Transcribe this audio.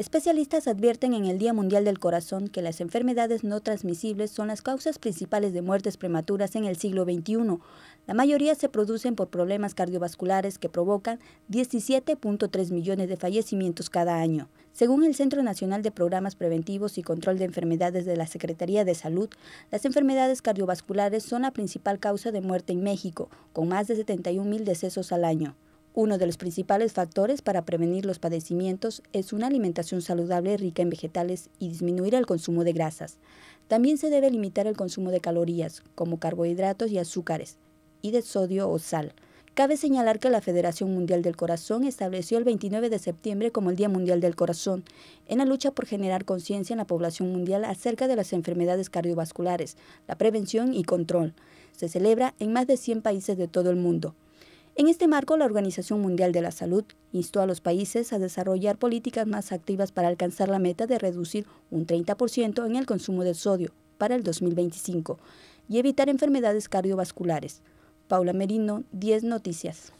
Especialistas advierten en el Día Mundial del Corazón que las enfermedades no transmisibles son las causas principales de muertes prematuras en el siglo XXI. La mayoría se producen por problemas cardiovasculares que provocan 17.3 millones de fallecimientos cada año. Según el Centro Nacional de Programas Preventivos y Control de Enfermedades de la Secretaría de Salud, las enfermedades cardiovasculares son la principal causa de muerte en México, con más de 71 mil decesos al año. Uno de los principales factores para prevenir los padecimientos es una alimentación saludable rica en vegetales y disminuir el consumo de grasas. También se debe limitar el consumo de calorías, como carbohidratos y azúcares, y de sodio o sal. Cabe señalar que la Federación Mundial del Corazón estableció el 29 de septiembre como el Día Mundial del Corazón, en la lucha por generar conciencia en la población mundial acerca de las enfermedades cardiovasculares, la prevención y control. Se celebra en más de 100 países de todo el mundo. En este marco, la Organización Mundial de la Salud instó a los países a desarrollar políticas más activas para alcanzar la meta de reducir un 30% en el consumo de sodio para el 2025 y evitar enfermedades cardiovasculares. Paula Merino, 10 Noticias.